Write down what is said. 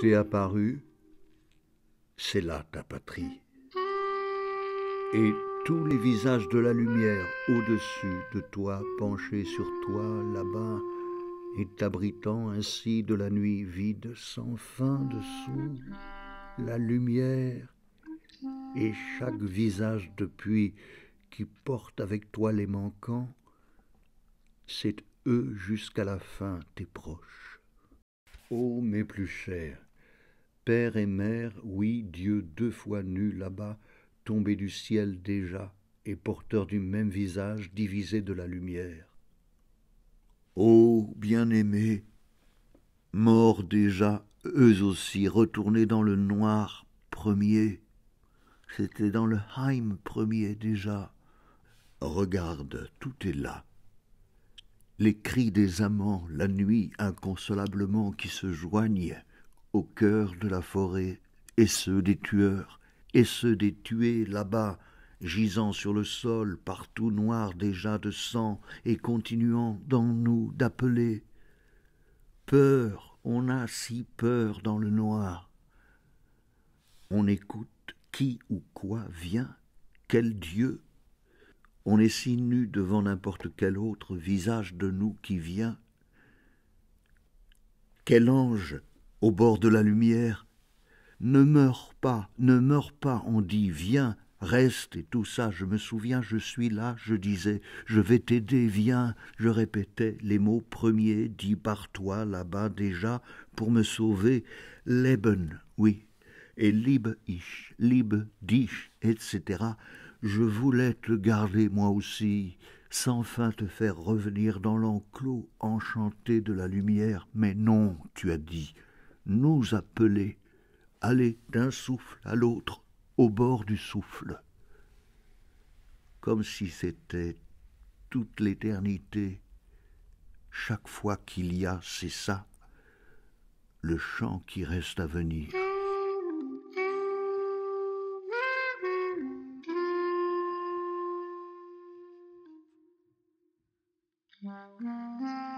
T'es apparu, c'est là ta patrie. Et tous les visages de la lumière au-dessus de toi, penchés sur toi là-bas, et t'abritant ainsi de la nuit vide sans fin dessous, la lumière et chaque visage depuis qui porte avec toi les manquants, c'est eux jusqu'à la fin tes proches. Ô mes plus chers, Père et mère, oui, Dieu deux fois nu là-bas, tombé du ciel déjà, et porteur du même visage divisé de la lumière. Ô bien-aimés, morts déjà, eux aussi, retournés dans le noir premier, c'était dans le Heim premier déjà. Regarde, tout est là. Les cris des amants, la nuit inconsolablement qui se joignent, au cœur de la forêt, et ceux des tueurs, et ceux des tués là-bas, gisant sur le sol, partout noir déjà de sang, et continuant dans nous d'appeler. Peur, on a si peur dans le noir. On écoute qui ou quoi vient, quel Dieu. On est si nu devant n'importe quel autre visage de nous qui vient. Quel ange au bord de la lumière. Ne meurs pas, ne meurs pas, on dit, viens, reste et tout ça. Je me souviens, je suis là, je disais, je vais t'aider, viens. Je répétais les mots premiers dits par toi là-bas déjà pour me sauver. Leben, oui, et lib ich, lib dich, etc. Je voulais te garder moi aussi, sans fin te faire revenir dans l'enclos enchanté de la lumière. Mais non, tu as dit, nous appeler, aller d'un souffle à l'autre, au bord du souffle, comme si c'était toute l'éternité, chaque fois qu'il y a, c'est ça, le chant qui reste à venir. Mm-hmm.